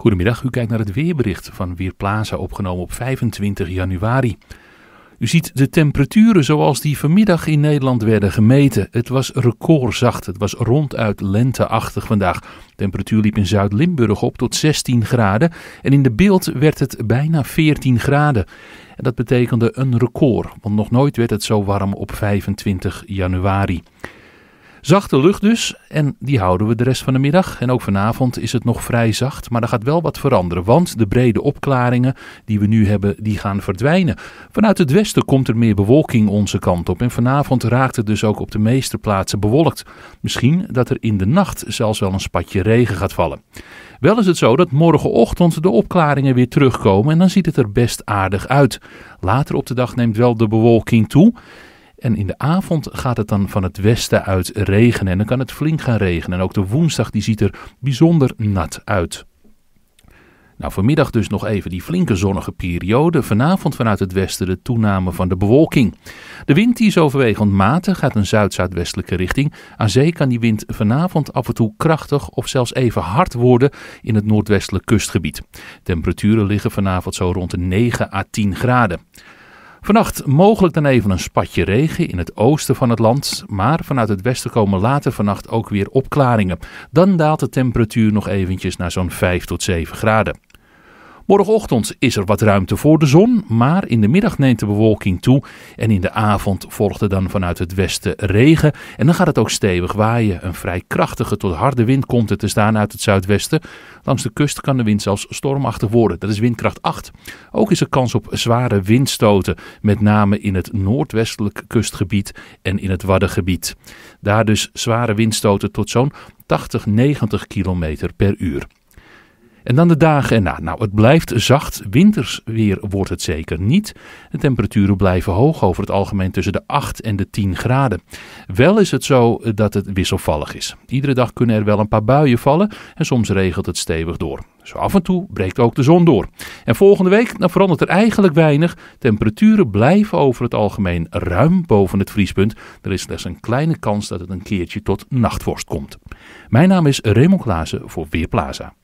Goedemiddag, u kijkt naar het weerbericht van Weerplaza opgenomen op 25 januari. U ziet de temperaturen zoals die vanmiddag in Nederland werden gemeten. Het was recordzacht, het was ronduit lenteachtig vandaag. De temperatuur liep in Zuid-Limburg op tot 16 graden en in de beeld werd het bijna 14 graden. En dat betekende een record, want nog nooit werd het zo warm op 25 januari. Zachte lucht dus, en die houden we de rest van de middag. En ook vanavond is het nog vrij zacht, maar er gaat wel wat veranderen. Want de brede opklaringen die we nu hebben, die gaan verdwijnen. Vanuit het westen komt er meer bewolking onze kant op. En vanavond raakt het dus ook op de meeste plaatsen bewolkt. Misschien dat er in de nacht zelfs wel een spatje regen gaat vallen. Wel is het zo dat morgenochtend de opklaringen weer terugkomen en dan ziet het er best aardig uit. Later op de dag neemt wel de bewolking toe. En in de avond gaat het dan van het westen uit regenen. En dan kan het flink gaan regenen. En ook de woensdag die ziet er bijzonder nat uit. Nou, vanmiddag dus nog even die flinke zonnige periode. Vanavond vanuit het westen de toename van de bewolking. De wind die is overwegend matig, gaat een zuid-zuidwestelijke richting. Aan zee kan die wind vanavond af en toe krachtig of zelfs even hard worden in het noordwestelijk kustgebied. Temperaturen liggen vanavond zo rond de 9 à 10 graden. Vannacht mogelijk dan even een spatje regen in het oosten van het land, maar vanuit het westen komen later vannacht ook weer opklaringen. Dan daalt de temperatuur nog eventjes naar zo'n 5 tot 7 graden. Morgenochtend is er wat ruimte voor de zon, maar in de middag neemt de bewolking toe. En in de avond volgt er dan vanuit het westen regen. En dan gaat het ook stevig waaien. Een vrij krachtige tot harde wind komt er te staan uit het zuidwesten. Langs de kust kan de wind zelfs stormachtig worden. Dat is windkracht 8. Ook is er kans op zware windstoten, met name in het noordwestelijk kustgebied en in het Waddengebied. Daar dus zware windstoten tot zo'n 80, 90 km per uur. En dan de dagen erna. Nou, het blijft zacht. Winters weer wordt het zeker niet. De temperaturen blijven hoog over het algemeen tussen de 8 en de 10 graden. Wel is het zo dat het wisselvallig is. Iedere dag kunnen er wel een paar buien vallen en soms regelt het stevig door. Zo af en toe breekt ook de zon door. En volgende week nou verandert er eigenlijk weinig. Temperaturen blijven over het algemeen ruim boven het vriespunt. Er is slechts een kleine kans dat het een keertje tot nachtvorst komt. Mijn naam is Raymond Klaassen voor Weerplaza.